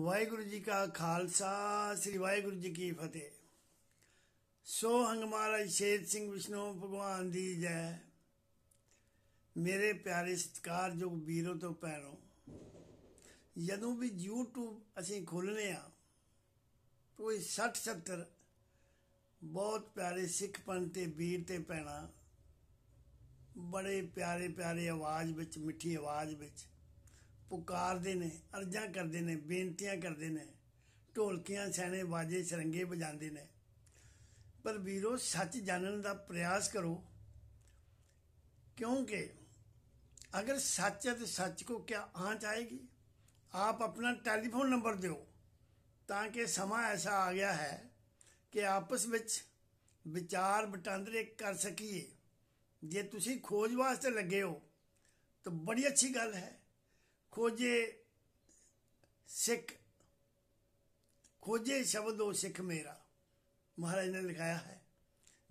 ਵਾਹਿਗੁਰੂ ਜੀ ਕਾ ਖਾਲਸਾ ਸ੍ਰੀ ਵਾਹਿਗੁਰੂ ਜੀ ਕੀ ਫਤਿਹ ਸੋ ਹੰਗ ਮਹਾਰਾਜ ਸ਼ੇਰ ਸਿੰਘ ਵਿਸ਼ਨੂੰ ਭਗਵਾਨ ਦੀ ਜੈ ਮੇਰੇ ਪਿਆਰੇ ਸਤਿਕਾਰਯੋਗ ਵੀਰੋ ਤੋਂ ਪੈਰੋ ਜਦੋਂ ਵੀ YouTube ਅਸੀਂ ਖੋਲਨੇ ਆ ਕੋਈ 60 70 ਬਹੁਤ ਪਿਆਰੇ ਸਿੱਖ ਪਨ ਤੇ ਵੀਰ ਤੇ ਪੈਣਾ ਬੜੇ ਪਿਆਰੇ ਪਿਆਰੇ ਆਵਾਜ਼ ਵਿੱਚ ਮਿੱਠੀ ਆਵਾਜ਼ ਵਿੱਚ ਪੁਕਾਰਦੇ ਨੇ ਅਰਜ਼ਾਂ ਕਰਦੇ ਨੇ ਬੇਨਤੀਆਂ ਕਰਦੇ ਨੇ ਢੋਲਕੀਆਂ ਸੈਣੇ ਬਾਜੇ ਸਰੰਗੇ ਵਜਾਉਂਦੇ ਨੇ ਪਰ ਵੀਰੋ ਸੱਚ ਜਾਣਨ ਦਾ ਪ੍ਰਯਾਸ ਕਰੋ ਅਗਰ ਸੱਚ ਹੈ ਤਾਂ ਸੱਚ ਕੋ ਕਿਆ ਆਂਚ ਆਏਗੀ ਆਪ ਆਪਣਾ ਟੈਲੀਫੋਨ ਨੰਬਰ ਦਿਓ ਤਾਂ ਕਿ ਸਮਾਂ ਐਸਾ ਆ ਗਿਆ ਹੈ ਕਿ ਆਪਸ ਵਿੱਚ ਵਿਚਾਰ ਵਟਾਂਦਰੇ ਕਰ ਸਕੀਏ ਜੇ ਤੁਸੀਂ ਖੋਜ ਵਾਸਤੇ ਲੱਗੇ ਹੋ ਤਾਂ ਬੜੀ ਅੱਛੀ ਗੱਲ ਹੈ खोजे सिख खोजे शब्द हो सिख मेरा महाराज ने लिखाया है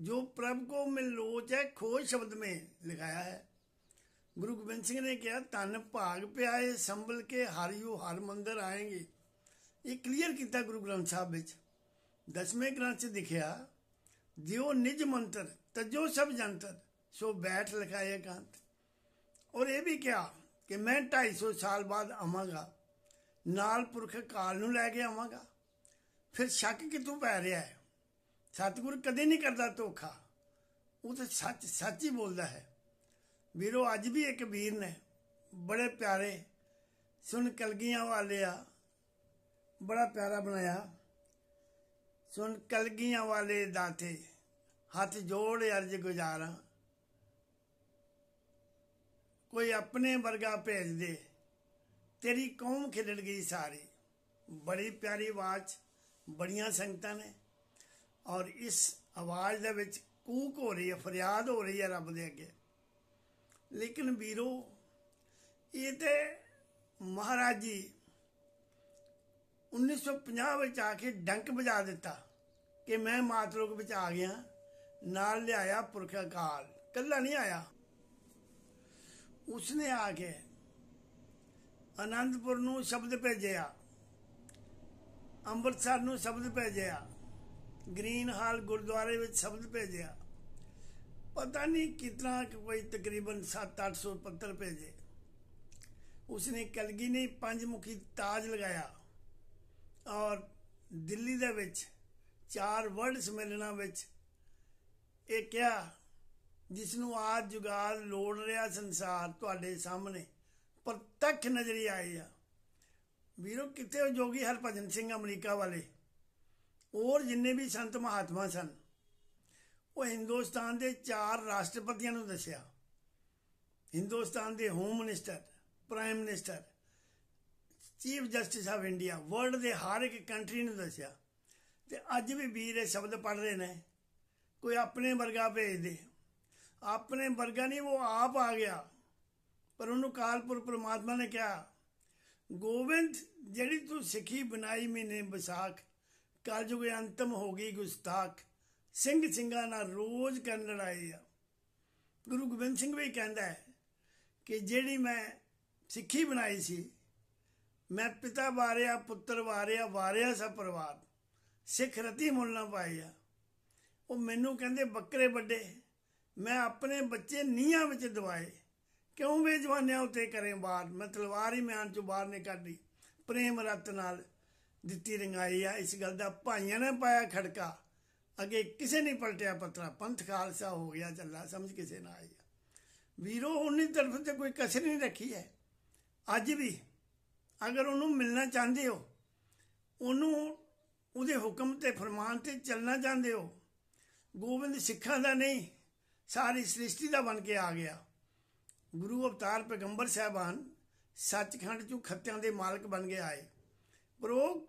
जो प्रभु को लोच है खोज शब्द में लिखाया है गुरु गोबिंद सिंह ने कहा तन भाग आए संभल के हर यू हर मंदिर आएंगे ये क्लियर किया गुरु ग्रंथ साहब दसवें ग्रंथ च दिखाया जो निज मंत्र तजो सब जंतर सो बैठ लिखाए ਲਖਾਏ और ये भी क्या ਕਿ ਮੈਂ 250 ਸਾਲ ਬਾਅਦ ਆਵਾਂਗਾ ਨਾਲ ਪੁਰਖ ਕਾਲ ਨੂੰ ਲੈ ਕੇ ਆਵਾਂਗਾ ਫਿਰ ਸ਼ੱਕ ਕਿਤੋਂ ਪੈ ਰਿਹਾ ਹੈ ਸਤਿਗੁਰ ਕਦੇ ਨਹੀਂ ਕਰਦਾ ਧੋਖਾ ਉਹ ਤਾਂ ਸੱਚ ਸੱਚ ਹੀ ਬੋਲਦਾ ਹੈ ਵੀਰੋ ਅੱਜ ਵੀ ਇੱਕ ਵੀਰ ਨੇ ਬੜੇ ਪਿਆਰੇ ਸੁਣ ਕਲਗੀਆਂ ਵਾਲਿਆ ਬੜਾ ਪਿਆਰਾ ਬਣਾਇਆ ਸੁਣ ਕਲਗੀਆਂ ਵਾਲੇ ਦਾਤੇ ਹੱਥ ਜੋੜ ਅਰਜ ਗੁਜ਼ਾਰਾਂ ਕੋਈ ਆਪਣੇ ਵਰਗਾ ਭੇਜ ਦੇ ਤੇਰੀ ਕੌਮ ਖਿਲੜ ਗਈ ਸਾਰੀ ਬੜੀ ਪਿਆਰੀ ਆਵਾਜ਼ ਬੜੀਆਂ ਸੰਗਤਾਂ ਨੇ ਔਰ ਇਸ ਆਵਾਜ਼ ਦੇ ਵਿੱਚ ਕੂਕ ਹੋ ਰਹੀ ਹੈ ਫਰਿਆਦ ਹੋ ਰਹੀ ਹੈ ਰੱਬ ਦੇ ਅੱਗੇ ਲੇਕਿਨ ਵੀਰੋ ਇਹ ਤੇ ਮਹਾਰਾਜ ਜੀ 1950 ਵਿੱਚ ਆ ਕੇ ਡੰਕ ਵਜਾ ਦਿੱਤਾ ਕਿ ਮੈਂ ਮਾਤਲੋਕ ਵਿੱਚ ਆ ਗਿਆ ਨਾਲ ਲਿਆਇਆ ਪੁਰਖ ਅਕਾਲ ਕੱਲਾ ਨਹੀਂ ਆਇਆ ਉਸਨੇ ਆ ਕੇ ਅਨੰਦਪੁਰ ਨੂੰ ਸ਼ਬਦ ਭੇਜਿਆ ਅੰਮ੍ਰਿਤਸਰ ਨੂੰ ਸ਼ਬਦ ਭੇਜਿਆ ਗ੍ਰੀਨ ਹਾਲ ਗੁਰਦੁਆਰੇ ਵਿੱਚ ਸ਼ਬਦ ਭੇਜਿਆ ਪਤਾ ਨਹੀਂ ਕਿਤਨਾ ਕੋਈ ਤਕਰੀਬਨ 7-800 ਪੱਤਰ ਭੇਜੇ ਉਸਨੇ ਕਲਗੀ ਨੇ ਪੰਜ ਮੁਖੀ ਤਾਜ ਲਗਾਇਆ ਔਰ ਦਿੱਲੀ ਦੇ ਵਿੱਚ ਚਾਰ ਵਰਲਡ ਸਮੇਲਨਾਂ ਵਿੱਚ ਇਹ ਕਿਹਾ ਜਿਸ ਨੂੰ ਆਜ ਜੁਗਾਲ ਲੋੜ ਰਿਹਾ ਸੰਸਾਰ ਤੁਹਾਡੇ ਸਾਹਮਣੇ ਪ੍ਰਤੱਖ ਨਜ਼ਰੀ ਆਏ ਆ ਵੀਰੋ ਕਿਤੇ ਜੋਗੀ ਭਜਨ ਸਿੰਘ ਅਮਰੀਕਾ ਵਾਲੇ ਔਰ ਜਿੰਨੇ ਵੀ ਸੰਤ ਮਹਾਤਮਾ ਸਨ ਉਹ ਹਿੰਦੁਸਤਾਨ ਦੇ ਚਾਰ ਰਾਸ਼ਟਰਪਤੀਆਂ ਨੂੰ ਦੱਸਿਆ ਹਿੰਦੁਸਤਾਨ ਦੇ home minister prime minister chief justice of India world ਦੇ ਹਰ ਇੱਕ ਕੰਟਰੀ ਨੂੰ ਦੱਸਿਆ ਤੇ ਅੱਜ ਵੀ ਵੀਰ ਇਹ ਸ਼ਬਦ ਪੜ ਰਹੇ ਨੇ ਕੋਈ ਆਪਣੇ ਵਰਗਾ ਭੇਜਦੇ ਆਪਣੇ ਵਰਗਾ ਨਹੀਂ ਉਹ ਆਪ ਆ ਗਿਆ ਪਰ ਉਹਨੂੰ ਕਾਲਪੁਰ ਪ੍ਰਮਾਤਮਾ ਨੇ ਕਿਹਾ ਗੋਵਿੰਦ ਜਿਹੜੀ ਤੂੰ ਸਿੱਖੀ ਬਣਾਈ ਮੈਨੇ ਵਿਸਾਖ ਕਲਯੁਗ ਅੰਤਮ ਹੋ ਗਈ ਗੁਸਤਾਖ ਸਿੰਘ ਸਿੰਘਾਂ ਨਾਲ ਰੋਜ਼ ਕਰਨ ਲੜਾਈ ਆ ਗੁਰੂ ਗੋਬਿੰਦ ਸਿੰਘ ਵੀ ਕਹਿੰਦਾ ਹੈ ਕਿ ਜਿਹੜੀ ਮੈਂ ਸਿੱਖੀ ਬਣਾਈ ਸੀ ਮੈਂ ਪਿਤਾ ਵਾਰਿਆ ਪੁੱਤਰ ਵਾਰਿਆ ਵਾਰਿਆ ਸਭ ਪਰਿਵਾਰ ਸਿੱਖ ਰਤੀ ਮੁੱਲ ਨਾ ਪਾਇਆ ਉਹ ਮੈਨੂੰ ਕਹਿੰਦੇ ਬੱਕਰੇ ਵੱਡੇ ਮੈਂ ਆਪਣੇ ਬੱਚੇ ਨੀਹਾਂ ਵਿੱਚ ਦਵਾਏ ਕਿਉਂ ਵੇ ਜਵਾਨਿਆਂ ਉਤੇ ਕਰੇ ਬਾਤ ਮੈਂ ਤਲਵਾਰ ਹੀ ਮਿਆਨ ਚੋਂ ਬਾਹਰ ਨਹੀਂ ਕੱਢੀ ਪ੍ਰੇਮ ਰਤ ਨਾਲ ਦਿੱਤੀ ਰੰਗਾਈ ਆ ਇਸ ਗੱਲ ਦਾ ਭਾਈਆਂ ਨੇ ਪਾਇਆ ਖੜਕਾ ਅਗੇ ਕਿਸੇ ਨੇ ਪਲਟਿਆ ਪਤਰਾ ਪੰਥ ਖਾਲਸਾ ਹੋ ਗਿਆ ਚੱਲਾ ਸਮਝ ਕਿਸੇ ਨਾ ਆਈ ਵੀਰੋ ਉਹਨੀ ਤਰਫ ਤੇ ਕੋਈ ਕਸਰ ਨਹੀਂ ਰੱਖੀ ਹੈ ਅੱਜ ਵੀ ਅਗਰ ਉਹਨੂੰ ਮਿਲਣਾ ਚਾਹੁੰਦੇ ਹੋ ਉਹਨੂੰ ਉਹਦੇ ਹੁਕਮ ਤੇ ਫਰਮਾਨ ਤੇ ਚੱਲਣਾ ਚਾਹੁੰਦੇ ਹੋ ਗੋਬਿੰਦ ਸਿੱਖਾਂ ਦਾ ਨਹੀਂ ਸਾਰੀ ਸ੍ਰਿਸ਼ਟੀ ਦਾ ਬਣ ਕੇ ਆ ਗਿਆ ਗੁਰੂ ਅਵਤਾਰ ਪੈਗੰਬਰ ਸਹਿਬਾਨ ਸੱਚਖੰਡ ਚੋਂ ਖੱਤਿਆਂ ਦੇ ਮਾਲਕ ਬਣ ਕੇ ਆਏ ਪਰ ਉਹ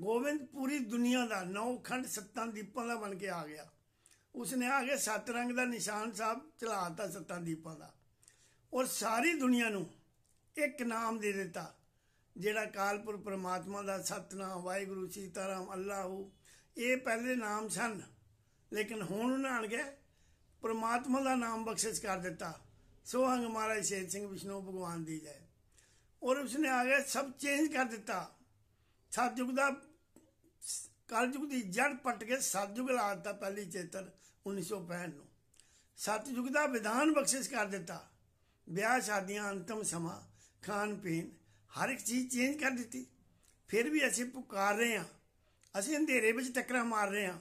ਗੋਬਿੰਦ ਪੂਰੀ ਦੁਨੀਆ ਦਾ ਨੌ ਖੰਡ ਸੱਤਾਂ ਦੀਪਾਂ ਦਾ ਬਣ ਕੇ ਆ ਗਿਆ ਉਸ ਨੇ ਆ ਕੇ ਸੱਤ ਰੰਗ ਦਾ ਨਿਸ਼ਾਨ ਸਾਹਿਬ ਚਲਾਤਾ ਸੱਤਾਂ ਦੀਪਾਂ ਦਾ ਔਰ ਸਾਰੀ ਦੁਨੀਆ ਨੂੰ ਇੱਕ ਨਾਮ ਦੇ ਦਿੱਤਾ ਜਿਹੜਾ ਕਾਲਪੁਰ ਪ੍ਰਮਾਤਮਾ ਦਾ ਸਤਨਾਮ ਵਾਹਿਗੁਰੂ ਸੀਤਾਰਾਮ ਅੱਲਾਹੂ ਇਹ ਪਹਿਲੇ ਨਾਮ ਸਨ ਲੇਕਿਨ ਹੁਣ ਉਹਨਾਂ ਆਣ ਗਏ ਪਰਮਾਤਮਾ ਦਾ ਨਾਮ ਬਖਸ਼ਿਸ਼ ਕਰ ਦਿੱਤਾ ਸੋ ਹੰਗ ਮਹਾਰਾਜ ਸ਼ੇਰ ਸਿੰਘ ਵਿਸ਼ਨੂੰ ਭਗਵਾਨ ਦੀ ਜੈ ਔਰ ਉਸਨੇ ਆ ਗਿਆ ਸਭ ਚੇਂਜ ਕਰ ਦਿੱਤਾ ਸਤਜੁਗ ਦਾ ਕਲਯੁਗ ਦੀ ਜੜ ਪਟ ਕੇ ਸਤਜੁਗ ਲਾ ਦਿੱਤਾ ਪਹਿਲੀ ਚੇਤਨ 1965 ਨੂੰ ਸਤਜੁਗ ਦਾ ਵਿਧਾਨ ਬਖਸ਼ਿਸ਼ ਕਰ ਦਿੱਤਾ ਵਿਆਹ ਸ਼ਾਦੀਆਂ ਅੰਤਮ ਸਮਾਂ ਖਾਣ ਪੀਣ ਹਰ ਇੱਕ ਚੀਜ਼ ਚੇਂਜ ਕਰ ਦਿੱਤੀ ਫਿਰ ਵੀ ਅਸੀਂ ਪੁਕਾਰ ਰਹੇ ਹਾਂ ਅਸੀਂ ਹਨੇਰੇ ਵਿੱਚ ਟੱਕਰਾਂ ਮਾਰ ਰਹੇ ਹਾਂ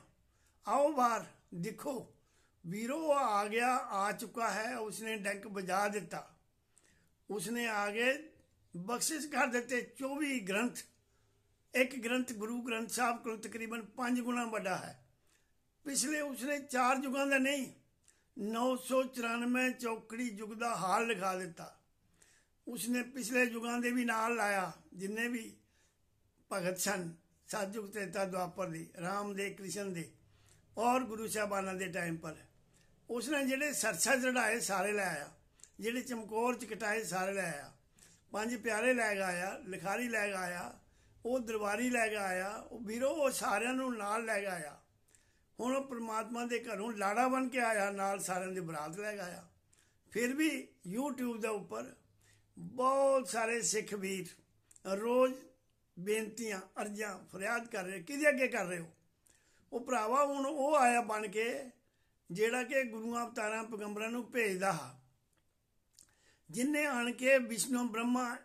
ਆਓ ਬਾਹਰ ਦੇਖੋ वीरो आ गया आ चुका है उसने डंक बजा दिता उसने आगे बख्शिश कर दते चौबी ग्रंथ एक ग्रंथ गुरु ग्रंथ साहब को तकरीबन पांच गुना बड़ा है पिछले उसने चार जुगा का नहीं नौ सौ चौरानवे चौकड़ी युग का हाल लिखा दिता उसने पिछले युगों के भी नाल लाया जिन्हें भी भगत सन सतयुग त्रेता द्वापर दी राम दे कृष्ण दे और गुरु साहबाना के टाइम पर ਉਸ ਨੇ ਜਿਹੜੇ ਸਰਸਾ ਜੜਾਏ ਸਾਰੇ ਲੈ ਆਇਆ ਜਿਹੜੇ ਚਮਕੌਰ ਚ ਕਟਾਏ ਸਾਰੇ ਲੈ ਆਇਆ ਪੰਜ ਪਿਆਰੇ ਲੈ ਗਿਆ ਆਇਆ ਲਿਖਾਰੀ ਲੈ ਗਿਆ ਆਇਆ ਉਹ ਦਰਬਾਰੀ ਲੈ ਗਿਆ ਆਇਆ ਉਹ ਵੀਰੋ ਉਹ ਸਾਰਿਆਂ ਨੂੰ ਨਾਲ ਲੈ ਗਿਆ ਆਇਆ ਹੁਣ ਉਹ ਪ੍ਰਮਾਤਮਾ ਦੇ ਘਰੋਂ ਲਾੜਾ ਬਣ ਕੇ ਆਇਆ ਨਾਲ ਸਾਰਿਆਂ ਦੀ ਬਰਾਤ ਲੈ ਗਿਆ ਆਇਆ ਫਿਰ ਵੀ YouTube ਦੇ ਉੱਪਰ ਬਹੁਤ ਸਾਰੇ ਸਿੱਖ ਵੀਰ ਰੋਜ਼ ਬੇਨਤੀਆਂ ਅਰਜ਼ਾਂ ਫਰਿਆਦ ਕਰ ਰਹੇ ਕਿਹਦੇ ਅੱਗੇ ਕਰ ਰਹੇ ਹੋ ਉਹ ਭਰਾਵਾ ਹੁਣ ਉਹ ਆਇਆ ਬਣ ਕੇ ਜਿਹੜਾ ਕਿ ਗੁਰੂ ਅਵਤਾਰਾਂ ਪੈਗੰਬਰਾਂ ਨੂੰ ਭੇਜਦਾ ਹਾ ਜਿਨਨੇ ਆਣ ਕੇ ਵਿਸ਼ਨੂੰ ਬ੍ਰਹਮਾ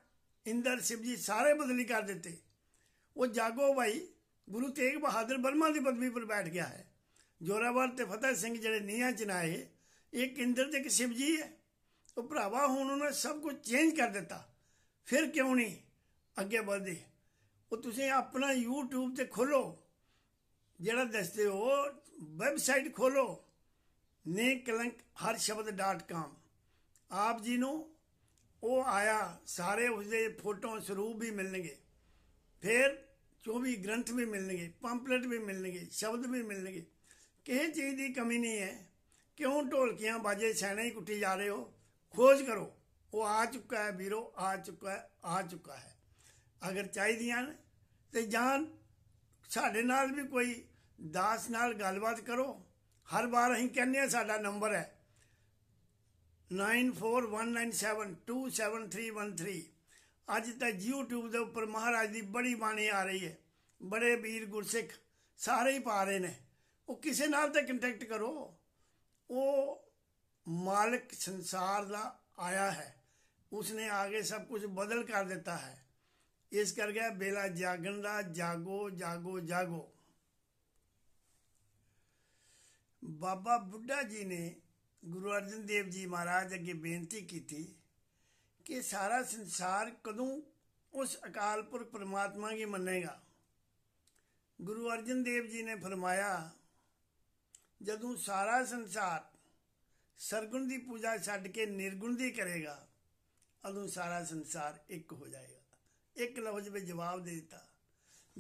ਇੰਦਰ ਸ਼ਿਵ ਜੀ ਸਾਰੇ ਬਦਲੀ ਕਰ ਦਿੱਤੇ ਉਹ ਜਾਗੋ ਭਾਈ ਗੁਰੂ ਤੇਗ ਬਹਾਦਰ ਬਰਮਾ ਦੀ ਪਦਵੀ ਪਰ ਬੈਠ ਗਿਆ ਹੈ ਜੋਰਾਵਰ ਤੇ ਫਤਿਹ ਸਿੰਘ ਜਿਹੜੇ ਨੀਹਾਂ ਚ ਨਾਏ ਇੱਕ ਇੰਦਰ ਦੇ ਕਿ ਸ਼ਿਵ ਜੀ ਹੈ ਉਹ ਭਰਾਵਾ ਹੁਣ ਉਹਨੇ ਸਭ ਕੁਝ ਚੇਂਜ ਕਰ ਦਿੱਤਾ ਫਿਰ ਕਿਉਂ ਨਹੀਂ ਅੱਗੇ ਵਧੇ ਉਹ ਤੁਸੀਂ ਆਪਣਾ YouTube ਤੇ ਖੋਲੋ ਜਿਹੜਾ ਦੱਸਦੇ ਹੋ ਵੈਬਸਾਈਟ ਖੋਲੋ ਨਿਕਲੰਕ ਆਪ ਜੀ ਨੂੰ ਉਹ ਆਇਆ ਸਾਰੇ ਉਸਦੇ ਫੋਟੋ ਸਰੂਪ ਵੀ ਮਿਲਣਗੇ ਫਿਰ 24 ਗ੍ਰੰਥ ਵੀ ਮਿਲਣਗੇ ਪੰਪਲੇਟ ਵੀ ਮਿਲਣਗੇ ਸ਼ਬਦ ਵੀ ਮਿਲਣਗੇ ਕਿਸੇ ਚੀਜ਼ ਦੀ ਕਮੀ ਨਹੀਂ ਹੈ ਕਿਉਂ ਢੋਲਕੀਆਂ ਬਾਜੇ ਸੈਣਾ ਹੀ ਕੁੱਟੀ ਜਾ ਰਹੇ ਹੋ ਖੋਜ ਕਰੋ ਉਹ ਆ ਚੁੱਕਾ ਹੈ ਵੀਰੋ ਆ ਚੁੱਕਾ ਹੈ ਆ ਚੁੱਕਾ ਹੈ ਅਗਰ ਚਾਹੀਦੀਆਂ ਤੇ ਜਾਨ ਸਾਡੇ ਨਾਲ ਵੀ ਕੋਈ ਦਾਸ ਨਾਲ ਗੱਲਬਾਤ ਕਰੋ ਹਰ ਵਾਰ ਅਸੀਂ ਕਹਿੰਦੇ ਆ ਸਾਡਾ ਨੰਬਰ ਹੈ 9419727313 ਅੱਜ ਤਾਂ YouTube ਦੇ ਉੱਪਰ ਮਹਾਰਾਜ ਦੀ ਬੜੀ ਬਾਣੀ ਆ ਰਹੀ ਹੈ ਬੜੇ ਵੀਰ ਗੁਰਸਿੱਖ ਸਾਰੇ ਹੀ ਪਾ ਰਹੇ ਨੇ ਉਹ ਕਿਸੇ ਨਾਲ ਤਾਂ ਕੰਟੈਕਟ ਕਰੋ ਉਹ ਮਾਲਕ ਸੰਸਾਰ ਦਾ ਆਇਆ ਹੈ ਉਸਨੇ ਆਗੇ ਸਭ ਕੁਝ ਬਦਲ ਕਰ ਦਿੱਤਾ ਹੈ ਇਸ ਕਰਕੇ ਬੇਲਾ ਜਾਗਣ ਦਾ ਜਾਗੋ ਜਾਗੋ ਜਾਗੋ ਬਾਬਾ ਬੁੱਢਾ ਜੀ ਨੇ ਗੁਰੂ ਅਰਜਨ ਦੇਵ ਜੀ ਮਹਾਰਾਜ ਅੱਗੇ ਬੇਨਤੀ ਕੀਤੀ ਕਿ ਸਾਰਾ ਸੰਸਾਰ ਕਦੋਂ ਉਸ ਅਕਾਲ ਪੁਰਖ ਪਰਮਾਤਮਾ ਕੀ ਮੰਨੇਗਾ ਗੁਰੂ ਅਰਜਨ ਦੇਵ ਜੀ ਨੇ ਫਰਮਾਇਆ ਜਦੋਂ ਸਾਰਾ ਸੰਸਾਰ ਸਰਗੁਣ ਦੀ ਪੂਜਾ ਛੱਡ ਕੇ ਨਿਰਗੁਣ ਦੀ ਕਰੇਗਾ ਉਦੋਂ ਸਾਰਾ ਸੰਸਾਰ ਇੱਕ ਹੋ ਜਾਏਗਾ ਇੱਕ ਲਫ਼ਜ਼ ਵਿੱਚ ਜਵਾਬ ਦੇ ਦਿੱਤਾ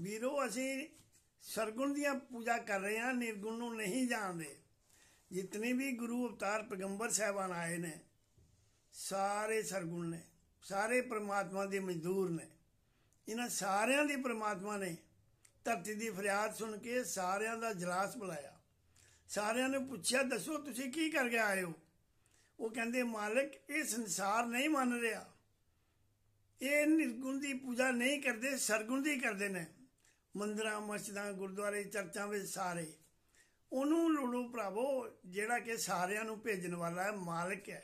ਵੀਰੋ ਅਸੀਂ ਸਰਗੁਣ ਦੀਆਂ ਪੂਜਾ ਕਰ ਰਹੇ ਹਾਂ ਨਿਰਗੁਣ ਨੂੰ ਨਹੀਂ ਜਾਣਦੇ ਜਿੰਨੇ ਵੀ ਗੁਰੂ ਅਵਤਾਰ ਪੈਗੰਬਰ ਸਹਿਬਾਨ ਆਏ ਨੇ ਸਾਰੇ ਸਰਗੁਣ ਨੇ ਸਾਰੇ ਪ੍ਰਮਾਤਮਾ ਦੇ ਮਜ਼ਦੂਰ ਨੇ ਇਹਨਾਂ ਸਾਰਿਆਂ ਦੀ ਪ੍ਰਮਾਤਮਾ ਨੇ ਧਰਤੀ ਦੀ ਫਰਿਆਦ ਸੁਣ ਕੇ ਸਾਰਿਆਂ ਦਾ ਜਲਾਸ ਬੁਲਾਇਆ ਸਾਰਿਆਂ ਨੇ ਪੁੱਛਿਆ ਦੱਸੋ ਤੁਸੀਂ ਕੀ ਕਰ ਕੇ ਆਏ ਹੋ ਉਹ ਕਹਿੰਦੇ ਮਾਲਕ ਇਹ ਸੰਸਾਰ ਨਹੀਂ ਮੰਨ ਰਿਹਾ ਇਹ ਨਿਰਗੁਣ ਦੀ ਪੂਜਾ ਨਹੀਂ ਕਰਦੇ ਸਰਗੁਣ ਦੀ ਕਰਦੇ ਨੇ ਮੰਦਰਾਂ ਮਸਜਿਦਾਂ ਗੁਰਦੁਆਰੇ ਚਰਚਾਂ ਵਿੱਚ ਸਾਰੇ ਉਹਨੂੰ ਲੁੜੋ ਭਰਾਵੋ ਜਿਹੜਾ ਕਿ ਸਾਰਿਆਂ ਨੂੰ ਭੇਜਣ ਵਾਲਾ ਹੈ ਮਾਲਕ ਹੈ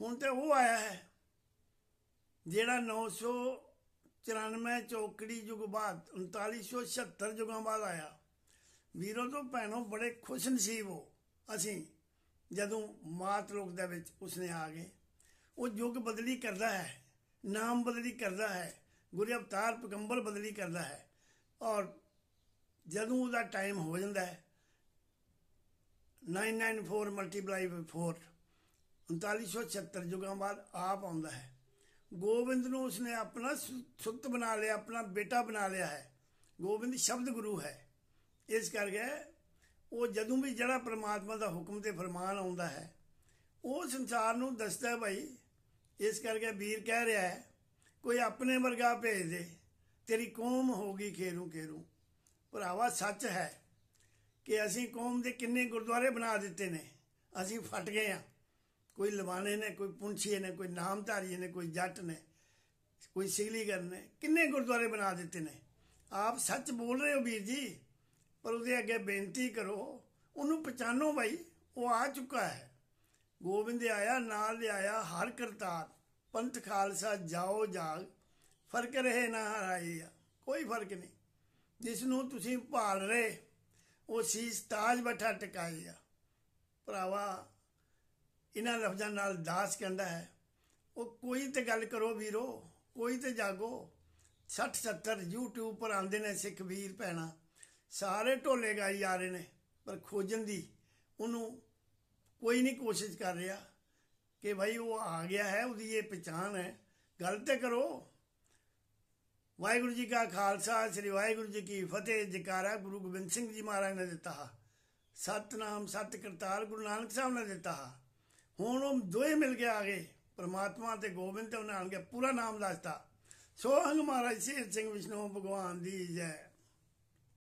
ਹੁਣ ਤੇ ਉਹ ਆਇਆ ਹੈ ਜਿਹੜਾ 994 ਚੌਕੜੀ ਯੁਗ ਬਾਅਦ 3976 ਯੁਗਾਂ ਬਾਅਦ ਆਇਆ ਵੀਰੋ ਤੋਂ ਭੈਣੋ ਬੜੇ ਖੁਸ਼ ਨਸੀਬ ਹੋ ਅਸੀਂ ਜਦੋਂ ਮਾਤ ਲੋਕ ਦੇ ਵਿੱਚ ਉਸਨੇ ਆ ਗਏ ਉਹ ਯੁੱਗ ਬਦਲੀ ਕਰਦਾ ਹੈ ਨਾਮ ਬਦਲੀ ਕਰਦਾ ਹੈ ਗੁਰੂ ਅਵਤਾਰ ਪਗੰਬਰ ਬਦਲੀ ਕਰਦਾ ਹੈ ਔਰ ਜਦੋਂ ਉਹਦਾ ਟਾਈਮ ਹੋ ਜਾਂਦਾ ਹੈ 994 ਮਲਟੀਪਲਾਈ ਬਾਈ 4 3976 ਜੁਗਾਂ ਬਾਅਦ ਆਪ ਆਉਂਦਾ ਹੈ ਗੋਬਿੰਦ ਨੂੰ ਉਸਨੇ ਆਪਣਾ ਸੁਤ ਬਣਾ ਲਿਆ ਆਪਣਾ ਬੇਟਾ ਬਣਾ ਲਿਆ ਹੈ ਗੋਬਿੰਦ ਸ਼ਬਦ ਗੁਰੂ ਹੈ ਇਸ ਕਰਕੇ ਉਹ ਜਦੋਂ ਵੀ ਜਿਹੜਾ ਪ੍ਰਮਾਤਮਾ ਦਾ ਹੁਕਮ ਤੇ ਫਰਮਾਨ ਆਉਂਦਾ ਹੈ ਉਹ ਸੰਸਾਰ ਨੂੰ ਦੱਸਦਾ ਭਾਈ ਇਸ ਕਰਕੇ ਵੀਰ ਕਹਿ ਰਿਹਾ ਹੈ ਕੋਈ ਆਪਣੇ ਵਰਗਾ ਭੇਜ ਦੇ ਤੇਰੀ ਕੌਮ ਹੋ ਗਈ ਖੇਰੂ ਖੇਰੂ ਭਰਾਵਾ ਸੱਚ ਹੈ ਕਿ ਅਸੀਂ ਕੌਮ ਦੇ ਕਿੰਨੇ ਗੁਰਦੁਆਰੇ ਬਣਾ ਦਿੱਤੇ ਨੇ ਅਸੀਂ ਫਟ ਗਏ ਆ ਕੋਈ ਲਵਾਣੇ ਨੇ ਕੋਈ ਪੁੰਛੀਏ ਨੇ ਕੋਈ ਨਾਮਧਾਰੀ ਨੇ ਕੋਈ ਜੱਟ ਨੇ ਕੋਈ ਸਿਗਲੀ ਕਰਨੇ ਕਿੰਨੇ ਗੁਰਦੁਆਰੇ ਬਣਾ ਦਿੱਤੇ ਨੇ ਆਪ ਸੱਚ ਬੋਲ ਰਹੇ ਹੋ ਵੀਰ ਜੀ ਪਰ ਉਹਦੇ ਅੱਗੇ ਬੇਨਤੀ ਕਰੋ ਉਹਨੂੰ ਪਛਾਨੋ ਭਾਈ ਉਹ ਆ ਚੁੱਕਾ ਹੈ ਗੋਬਿੰਦ ਆਇਆ ਨਾਲ ਲਿਆਇਆ ਹਰ ਕਰਤਾਰ ਪੰਥ ਖਾਲਸਾ ਜਾਓ ਜਾਗ ਫਰਕ ਰਹੇ ਨਾ ਹਰਾਈ ਆ ਕੋਈ ਫਰਕ ਨਹੀਂ ਜਿਸ ਨੂੰ ਤੁਸੀਂ ਭਾਲ ਰਹੇ ਉਹ ਸੀਸ ਤਾਜ ਬਠਾ ਟਿਕਾਈ ਆ ਭਰਾਵਾ ਇਹਨਾਂ ਲਫ਼ਜ਼ਾਂ ਨਾਲ ਦਾਸ ਕਹਿੰਦਾ ਹੈ ਉਹ ਕੋਈ ਤੇ ਗੱਲ ਕਰੋ ਵੀਰੋ ਕੋਈ ਤੇ ਜਾਗੋ 60 70 YouTube ਪਰ ਆਉਂਦੇ ਨੇ ਸਿੱਖ ਵੀਰ ਪੈਣਾ ਸਾਰੇ ਢੋਲੇ ਗਾਈ ਜਾ ਰਹੇ ਨੇ ਪਰ ਖੋਜਣ ਦੀ ਉਹਨੂੰ ਕੋਈ ਨਹੀਂ ਕੋਸ਼ਿਸ਼ ਕਰ ਰਿਹਾ ਕਿ ਭਾਈ ਉਹ ਆ ਗਿਆ ਹੈ ਉਹਦੀ ਇਹ ਪਛਾਣ ਹੈ ਗੱਲ ਤੇ ਕਰੋ ਵਾਹਿਗੁਰੂ ਜੀ ਕਾ ਖਾਲਸਾ ਸ੍ਰੀ ਵਾਹਿਗੁਰੂ ਜੀ ਕੀ ਫਤਿਹ ਜਕਾਰਾ ਗੁਰੂ ਗੋਬਿੰਦ ਸਿੰਘ ਜੀ ਮਹਾਰਾਜ ਨੇ ਦਿੱਤਾ ਸਤਨਾਮ ਸਤ ਕਰਤਾਰ ਗੁਰੂ ਨਾਨਕ ਸਾਹਿਬ ਨੇ ਦਿੱਤਾ ਹੁਣ ਉਹ ਦੋਏ ਮਿਲ ਕੇ ਆ ਗਏ ਪ੍ਰਮਾਤਮਾ ਤੇ ਗੋਬਿੰਦ ਤੇ ਉਹਨਾਂ ਆਣ ਕੇ ਪੂਰਾ ਨਾਮ ਦੱਸਤਾ ਸੋ ਹੰਗ ਮਹਾਰਾਜ ਸਿੰਘ ਵਿਸ਼ਨੂੰ ਭਗਵਾਨ ਦੀ ਜੈ